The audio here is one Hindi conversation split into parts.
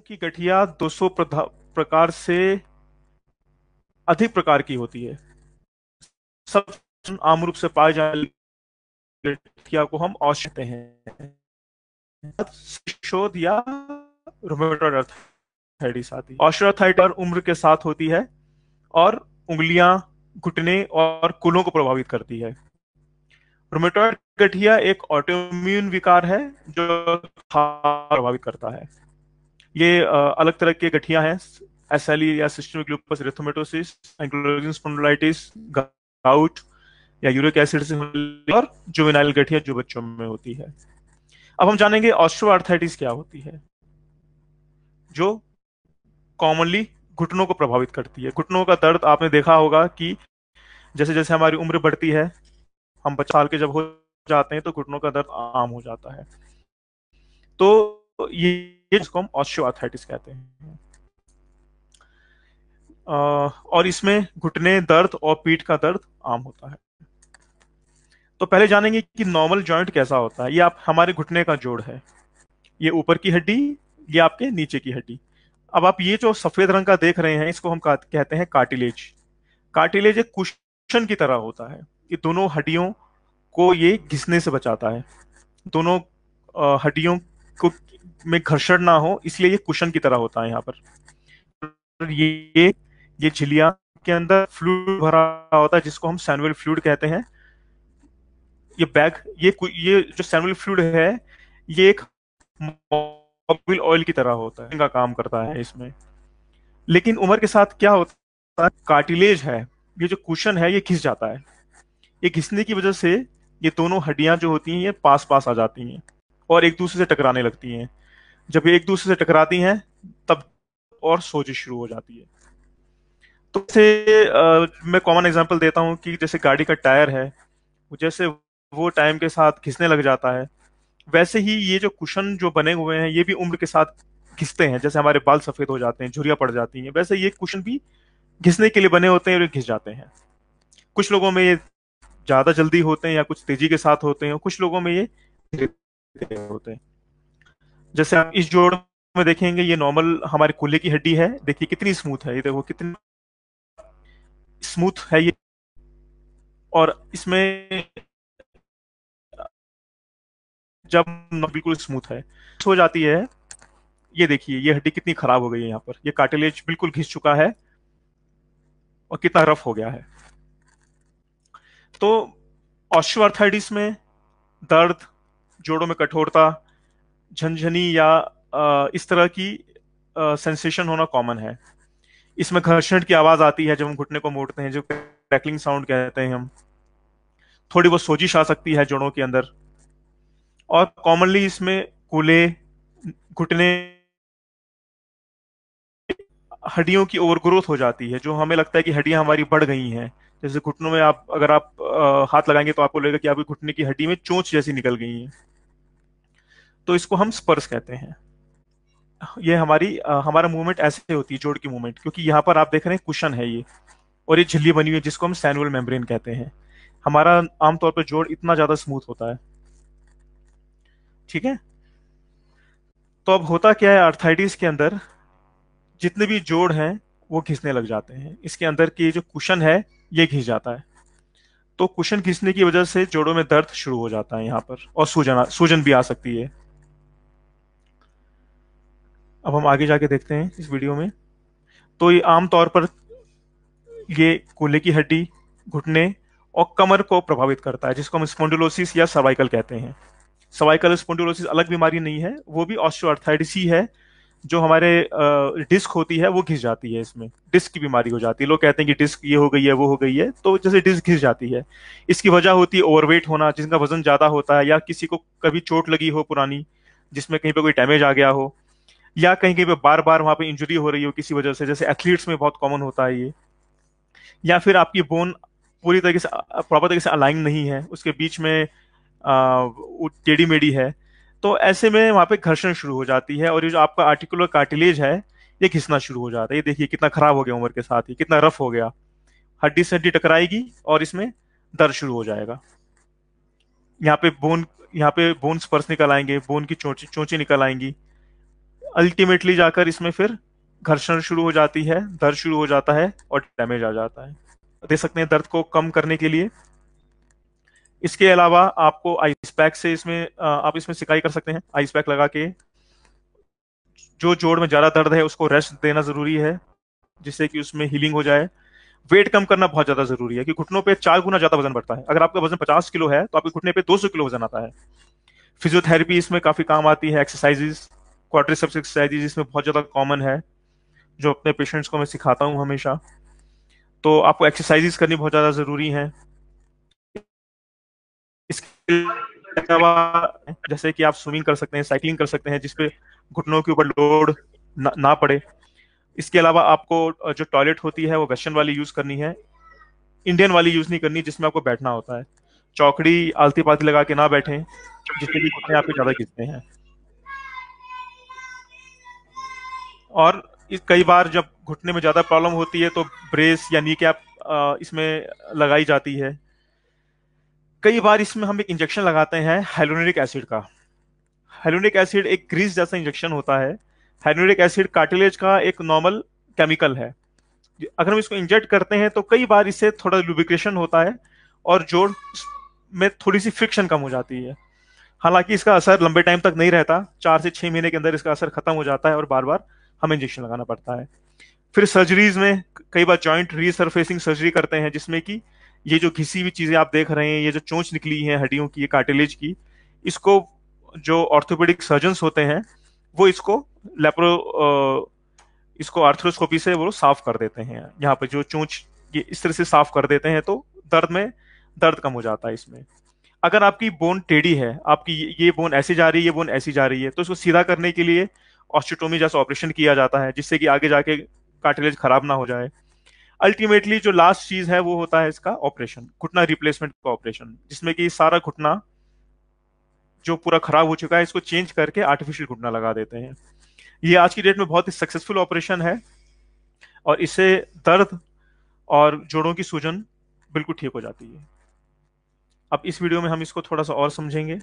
की गठिया 200 प्रकार से अधिक प्रकार की होती है सब आम रूप से पाए जाने गठिया को हम औष हैं शोध या उम्र के साथ होती है और उंगलियां घुटने और कुलों को प्रभावित करती है रोमेटोइड गठिया एक ऑटोम्यून विकार है जो प्रभावित करता है ये अलग तरह के गठिया हैं एस एल e या systemic lupus erythematosus ankylosing spondylitis gout या यूरिक एसिड और जुवेनाइल गठिया जो बच्चों में होती है अब हम जानेंगे ऑस्ट्रोआर्थराइटिस क्या होती है जो कॉमनली घुटनों को प्रभावित करती है घुटनों का दर्द आपने देखा होगा कि जैसे जैसे हमारी उम्र बढ़ती है हम पचास साल के जब हो जाते हैं तो घुटनों का दर्द आम हो जाता है तो तो ये जिसको हम ऑस्टियोआर्थराइटिस कहते हैं और इसमें घुटने दर्द और पीठ का दर्द आम होता है तो पहले जानेंगे कि नॉर्मल जॉइंट कैसा होता है ये आप हमारे घुटने का जोड़ है ये ऊपर की हड्डी ये आपके नीचे की हड्डी अब आप ये जो सफेद रंग का देख रहे हैं इसको हम कहते हैं कार्टिलेज कार्टिलेज एक कुशन की तरह होता है ये दोनों हड्डियों को ये घिसने से बचाता है दोनों हड्डियों को में घर्षण ना हो इसलिए ये कुशन की तरह होता है यहाँ पर ये ये झिलिया के अंदर फ्लूड भरा होता है जिसको हम सैनुअल फ्लूड कहते हैं ये बैग ये ये जो सैनुअल फ्लूड है ये एक मोबिल ऑयल की तरह होता है इनका काम करता है इसमें लेकिन उम्र के साथ क्या होता है कार्टिलेज है ये जो कुशन है ये घिस जाता है ये घिसने की वजह से ये दोनों हड्डियां जो होती हैं ये पास पास आ जाती हैं और एक दूसरे से टकराने लगती हैं जब एक दूसरे से टकराती हैं तब और सोजिश शुरू हो जाती है तो जैसे मैं कॉमन एग्जांपल देता हूँ कि जैसे गाड़ी का टायर है जैसे वो टाइम के साथ घिसने लग जाता है वैसे ही ये जो कुशन जो बने हुए हैं ये भी उम्र के साथ घिसते हैं जैसे हमारे बाल सफेद हो जाते हैं झुरियाँ पड़ जाती हैं वैसे ये कुशन भी घिसने के लिए बने होते हैं और घिस जाते हैं कुछ लोगों में ये ज्यादा जल्दी होते हैं या कुछ तेजी के साथ होते हैं कुछ लोगों में ये होते हैं जैसे आप इस जोड़ में देखेंगे ये नॉर्मल हमारे कुल्ले की हड्डी है देखिए कितनी स्मूथ है ये देखो कितनी स्मूथ है ये और इसमें जब बिल्कुल स्मूथ है तो हो जाती है ये देखिए ये हड्डी कितनी खराब हो गई है यहाँ पर ये कार्टिलेज बिल्कुल घिस चुका है और कितना रफ हो गया है तो ऑस्ट्रोआर्थाइटिस में दर्द जोड़ों में कठोरता झनझनी या इस तरह की सेंसेशन होना कॉमन है इसमें घर्षण की आवाज आती है जब हम घुटने को मोड़ते हैं जो क्रैकलिंग साउंड कहते हैं हम थोड़ी बहुत सोजिश आ सकती है जोड़ों के अंदर और कॉमनली इसमें कूले घुटने हड्डियों की ओवरग्रोथ हो जाती है जो हमें लगता है कि हड्डियां हमारी बढ़ गई हैं जैसे घुटनों में आप अगर आप आ, हाथ लगाएंगे तो आपको लगेगा कि आपकी घुटने की हड्डी में चोंच जैसी निकल गई है तो इसको हम स्पर्स कहते हैं ये हमारी हमारा मूवमेंट ऐसे होती है जोड़ की मूवमेंट क्योंकि यहाँ पर आप देख रहे हैं कुशन है ये और ये झिल्ली बनी हुई है जिसको हम सैनुअल मेम्ब्रेन कहते हैं हमारा आमतौर पर जोड़ इतना ज्यादा स्मूथ होता है ठीक है तो अब होता क्या है आर्थाइटिस के अंदर जितने भी जोड़ हैं वो घिसने लग जाते हैं इसके अंदर की जो कुशन है ये घिस जाता है तो कुशन घिसने की वजह से जोड़ों में दर्द शुरू हो जाता है यहाँ पर और सूजन सूजन भी आ सकती है अब हम आगे जाके देखते हैं इस वीडियो में तो ये आमतौर पर ये कोले की हड्डी घुटने और कमर को प्रभावित करता है जिसको हम स्पोंडुलोसिस या सर्वाइकल कहते हैं सर्वाइकल स्पोंडुलोसिस अलग बीमारी नहीं है वो भी ऑस्ट्रोआर्थाइटिस ही है जो हमारे डिस्क होती है वो घिस जाती है इसमें डिस्क की बीमारी हो जाती है लोग कहते हैं कि डिस्क ये हो गई है वो हो गई है तो जैसे डिस्क घिस जाती है इसकी वजह होती है ओवरवेट होना जिनका वजन ज्यादा होता है या किसी को कभी चोट लगी हो पुरानी जिसमें कहीं पर कोई डैमेज आ गया हो या कहीं कहीं पे बार बार वहां पे इंजरी हो रही हो किसी वजह से जैसे एथलीट्स में बहुत कॉमन होता है ये या फिर आपकी बोन पूरी तरीके से प्रॉपर तरीके से अलाइन नहीं है उसके बीच में टेढ़ी मेढ़ी है तो ऐसे में वहाँ पे घर्षण शुरू हो जाती है और ये जो आपका आर्टिकुलर कार्टिलेज है ये घिसना शुरू हो जाता है ये देखिए कितना खराब हो गया उम्र के साथ ही कितना रफ हो गया हड्डी से हड्डी टकराएगी और इसमें दर्द शुरू हो जाएगा यहाँ पे बोन यहाँ पे बोन स्पर्श निकल आएंगे बोन की चोची चोची निकल आएंगी अल्टीमेटली जाकर इसमें फिर घर्षण शुरू हो जाती है दर्द शुरू हो जाता है और डैमेज आ जाता है दे सकते हैं दर्द को कम करने के लिए इसके अलावा आपको आइस पैक से इसमें आप इसमें सिकाई कर सकते हैं आइस पैक लगा के जो जोड़ में ज्यादा दर्द है उसको रेस्ट देना जरूरी है जिससे कि उसमें हीलिंग हो जाए वेट कम करना बहुत ज्यादा जरूरी है कि घुटनों पे चार गुना ज्यादा वजन बढ़ता है अगर आपका वजन 50 किलो है तो आपके घुटने पे 200 किलो वजन आता है फिजियोथेरेपी इसमें काफी काम आती है एक्सरसाइजेस क्वाड्रिसेप्स एक्सरसाइज जिसमें बहुत ज़्यादा कॉमन है जो अपने पेशेंट्स को मैं सिखाता हूँ हमेशा तो आपको एक्सरसाइजेस करनी बहुत ज़्यादा ज़रूरी हैं इसके अलावा जैसे कि आप स्विमिंग कर सकते हैं साइकिलिंग कर सकते हैं जिसपे घुटनों के ऊपर लोड ना, ना पड़े इसके अलावा आपको जो टॉयलेट होती है वो वेस्टर्न वाली यूज़ करनी है इंडियन वाली यूज़ नहीं करनी जिसमें आपको बैठना होता है चौकड़ी आलती पालती लगा के ना बैठें जिससे कि घुटने आपके ज़्यादा खींचते हैं और कई बार जब घुटने में ज़्यादा प्रॉब्लम होती है तो ब्रेस या नी कैप इसमें लगाई जाती है कई बार इसमें हम एक इंजेक्शन लगाते हैं हाइलोनिक एसिड का हाइलोनिक एसिड एक ग्रीस जैसा इंजेक्शन होता है हाइलोनिक एसिड कार्टिलेज का एक नॉर्मल केमिकल है अगर हम इसको इंजेक्ट करते हैं तो कई बार इससे थोड़ा लुब्रिकेशन होता है और जोड़ में थोड़ी सी फ्रिक्शन कम हो जाती है हालांकि इसका असर लंबे टाइम तक नहीं रहता चार से छह महीने के अंदर इसका असर खत्म हो जाता है और बार बार हमें इंजेक्शन लगाना पड़ता है फिर सर्जरीज में कई बार जॉइंट रीसरफेसिंग सर्जरी करते हैं जिसमें कि ये जो घिसी हुई चीजें आप देख रहे हैं ये जो चोंच निकली है हड्डियों की कार्टिलेज की इसको जो ऑर्थोपेडिक सर्जन होते हैं वो इसको लेप्रो इसको आर्थ्रोस्कोपी से वो साफ कर देते हैं यहाँ पर जो चोंच ये इस तरह से साफ कर देते हैं तो दर्द में दर्द कम हो जाता है इसमें अगर आपकी बोन टेढ़ी है आपकी ये बोन ऐसी जा रही है ये बोन ऐसी जा रही है तो इसको सीधा करने के लिए ऑस्टियोटोमी जैसा ऑपरेशन किया जाता है जिससे कि आगे जाके कार्टिलेज खराब ना हो जाए अल्टीमेटली जो लास्ट चीज है वो होता है इसका ऑपरेशन घुटना रिप्लेसमेंट का ऑपरेशन जिसमें कि सारा घुटना जो पूरा खराब हो चुका है इसको चेंज करके आर्टिफिशियल घुटना लगा देते हैं ये आज की डेट में बहुत ही सक्सेसफुल ऑपरेशन है और इससे दर्द और जोड़ों की सूजन बिल्कुल ठीक हो जाती है अब इस वीडियो में हम इसको थोड़ा सा और समझेंगे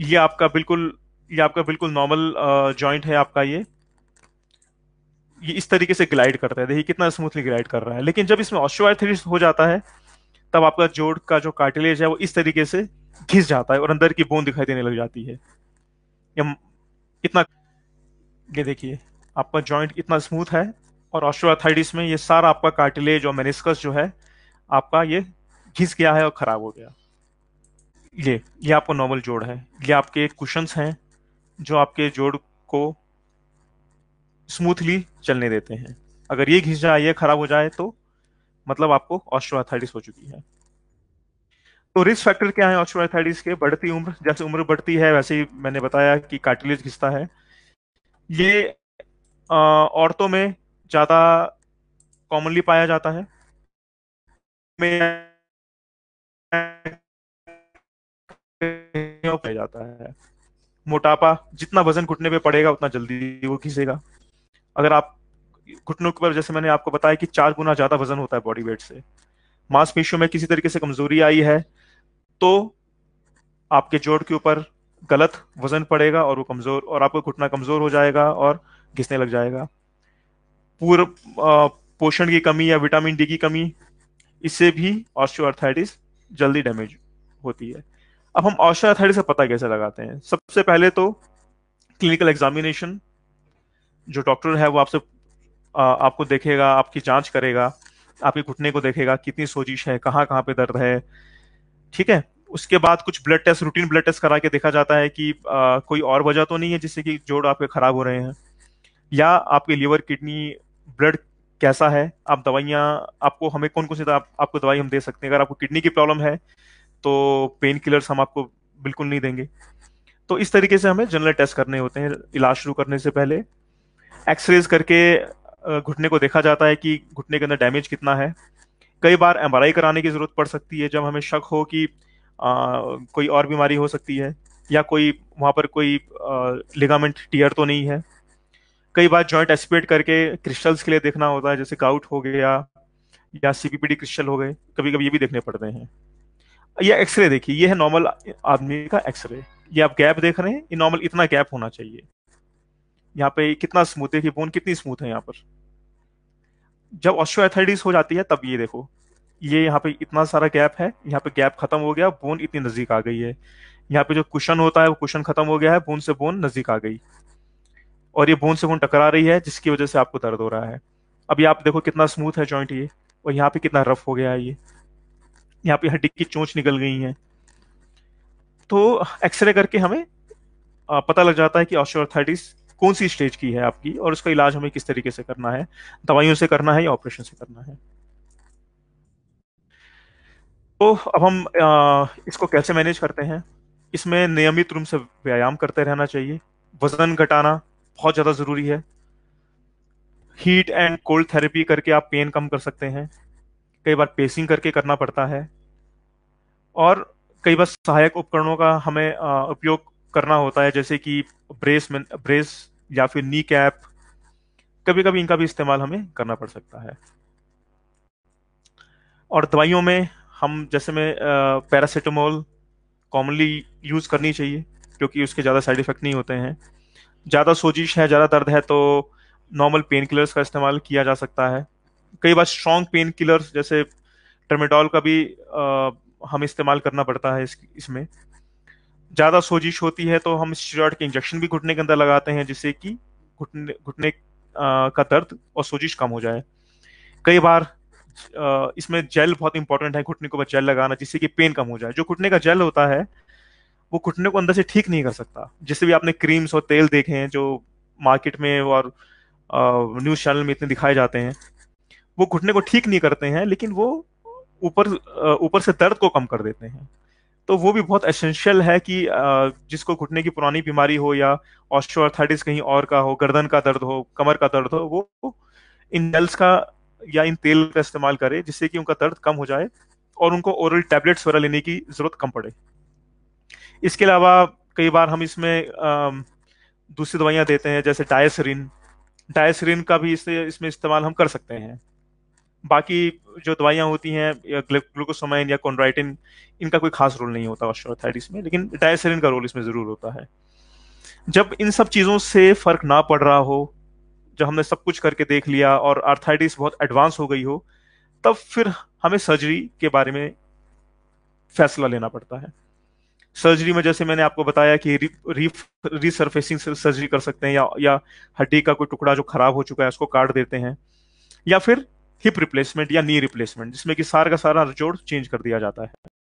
ये आपका बिल्कुल ये आपका बिल्कुल नॉर्मल जॉइंट है आपका ये ये इस तरीके से ग्लाइड करता है देखिए कितना स्मूथली ग्लाइड कर रहा है लेकिन जब इसमें ऑस्ट्रोआर्थ्राइटिस हो जाता है तब आपका जोड़ का जो कार्टिलेज है वो इस तरीके से घिस जाता है और अंदर की बोन दिखाई देने लग जाती है या इतना ये देखिए आपका जॉइंट इतना स्मूथ है और ऑस्ट्रोआर्थाइटिस में ये सारा आपका कार्टिलेज और मेनिस्कस जो है आपका ये घिस गया है और खराब हो गया ये ये आपका नॉर्मल जोड़ है ये आपके कुशंस हैं जो आपके जोड़ को स्मूथली चलने देते हैं अगर ये घिस जाए ये खराब हो जाए तो मतलब आपको ऑस्ट्रोथाइटिस हो चुकी है तो रिस्क फैक्टर क्या है ऑस्ट्रोथाइटिस के बढ़ती उम्र जैसे उम्र बढ़ती है वैसे ही मैंने बताया कि कार्टिलेज घिसता है ये औरतों में ज़्यादा कॉमनली पाया जाता है पाया जाता है मोटापा जितना वजन घुटने पे पड़ेगा उतना जल्दी वो खींचेगा अगर आप घुटनों के ऊपर जैसे मैंने आपको बताया कि चार गुना ज्यादा वजन होता है बॉडी वेट से मांसपेशियों में किसी तरीके से कमजोरी आई है तो आपके जोड़ के ऊपर गलत वजन पड़ेगा और वो कमजोर और आपको घुटना कमजोर हो जाएगा और घिसने लग जाएगा पूर्व पोषण की कमी या विटामिन डी की कमी इससे भी ऑस्ट्रोअर्थाइटिस जल्दी डैमेज होती है अब हम ऑशा अथॉरिटी से पता कैसे लगाते हैं सबसे पहले तो क्लिनिकल एग्जामिनेशन जो डॉक्टर है वो आपसे आपको देखेगा आपकी जांच करेगा आपके घुटने को देखेगा कितनी सोजिश है कहाँ कहाँ पे दर्द है ठीक है उसके बाद कुछ blood test routine blood test करा के देखा जाता है कि आ, कोई और वजह तो नहीं है जिससे कि जोड़ आपके खराब हो रहे हैं या आपके लीवर किडनी ब्लड कैसा है आप दवाइयाँ आपको हमें कौन कौन सी आप, आपको दवाई हम दे सकते हैं अगर आपको किडनी की प्रॉब्लम है तो पेन किलर्स हम आपको बिल्कुल नहीं देंगे तो इस तरीके से हमें जनरल टेस्ट करने होते हैं इलाज शुरू करने से पहले एक्सरेज करके घुटने को देखा जाता है कि घुटने के अंदर डैमेज कितना है कई बार एम कराने की ज़रूरत पड़ सकती है जब हमें शक हो कि आ, कोई और बीमारी हो सकती है या कोई वहाँ पर कोई लिगामेंट टीयर तो नहीं है कई बार जॉइंट एस्पिरेट करके क्रिस्टल्स के लिए देखना होता है जैसे काउट हो गया या सी क्रिस्टल हो गए कभी कभी ये भी देखने पड़ते हैं ये एक्सरे देखिए ये है नॉर्मल आदमी का एक्सरे ये आप गैप देख रहे हैं ये नॉर्मल इतना गैप होना चाहिए यहाँ पे कितना स्मूथ देखिए बोन कितनी स्मूथ है यहाँ पर जब ऑस्ट्रोथाइटिस हो जाती है तब ये देखो ये यहाँ पे इतना सारा गैप है यहाँ पे गैप खत्म हो गया बोन इतनी नजदीक आ गई है यहाँ पे जो कुशन होता है वो कुशन खत्म हो गया है बोन से बोन नजदीक आ गई और ये बोन से बोन टकरा रही है जिसकी वजह से आपको दर्द हो रहा है अभी आप देखो कितना स्मूथ है जॉइंट ये और यहाँ पे कितना रफ हो गया है ये यहाँ पे हड्डी की चोंच निकल गई है तो एक्सरे करके हमें पता लग जाता है कि ऑस्टियोआर्थराइटिस कौन सी स्टेज की है आपकी और उसका इलाज हमें किस तरीके से करना है दवाइयों से करना है या ऑपरेशन से करना है तो अब हम आ, इसको कैसे मैनेज करते हैं इसमें नियमित रूप से व्यायाम करते रहना चाहिए वजन घटाना बहुत ज़्यादा ज़रूरी है हीट एंड कोल्ड थेरेपी करके आप पेन कम कर सकते हैं कई बार पेसिंग करके करना पड़ता है और कई बार सहायक उपकरणों का हमें उपयोग करना होता है जैसे कि ब्रेस में ब्रेस या फिर नी कैप कभी कभी इनका भी इस्तेमाल हमें करना पड़ सकता है और दवाइयों में हम जैसे में पैरासीटामोल कॉमनली यूज़ करनी चाहिए क्योंकि उसके ज़्यादा साइड इफ़ेक्ट नहीं होते हैं ज़्यादा सोजिश है ज़्यादा दर्द है तो नॉर्मल पेन किलर्स का इस्तेमाल किया जा सकता है कई बार स्ट्रॉन्ग पेन किलर जैसे टर्मेडॉल का भी आ, हम इस्तेमाल करना पड़ता है इस, इसमें ज़्यादा सोजिश होती है तो हम स्टीरॉयड के इंजेक्शन भी घुटने के अंदर लगाते हैं जिससे कि घुटने घुटने का दर्द और सोजिश कम हो जाए कई बार इसमें जेल बहुत इंपॉर्टेंट है घुटने के ऊपर जेल लगाना जिससे कि पेन कम हो जाए जो घुटने का जेल होता है वो घुटने को अंदर से ठीक नहीं कर सकता जैसे भी आपने क्रीम्स और तेल देखे हैं जो मार्केट में और न्यूज़ चैनल में इतने दिखाए जाते हैं वो घुटने को ठीक नहीं करते हैं लेकिन वो ऊपर ऊपर से दर्द को कम कर देते हैं तो वो भी बहुत एसेंशियल है कि जिसको घुटने की पुरानी बीमारी हो या ऑस्ट्रोअर्थाइटिस कहीं और का हो गर्दन का दर्द हो कमर का दर्द हो वो इन जेल्स का या इन तेल का इस्तेमाल करे जिससे कि उनका दर्द कम हो जाए और उनको ओरल टैबलेट्स वगैरह लेने की जरूरत कम पड़े इसके अलावा कई बार हम इसमें दूसरी दवाइयाँ देते हैं जैसे डायसरीन डायसरीन का भी इससे इसमें इस्तेमाल हम कर सकते हैं बाकी जो दवाइयाँ होती हैं ग्लूकोसोमाइन या कॉन्ड्राइटिन इनका कोई खास रोल नहीं होता ऑस्ट्रोथाइटिस में लेकिन डायसेरिन का रोल इसमें ज़रूर होता है जब इन सब चीज़ों से फर्क ना पड़ रहा हो जब हमने सब कुछ करके देख लिया और आर्थाइटिस बहुत एडवांस हो गई हो तब फिर हमें सर्जरी के बारे में फैसला लेना पड़ता है सर्जरी में जैसे मैंने आपको बताया कि री री सर्जरी कर सकते हैं या या हड्डी का कोई टुकड़ा जो खराब हो चुका है उसको काट देते हैं या फिर हिप रिप्लेसमेंट या नी रिप्लेसमेंट जिसमें कि सार का सारा जोड़ चेंज कर दिया जाता है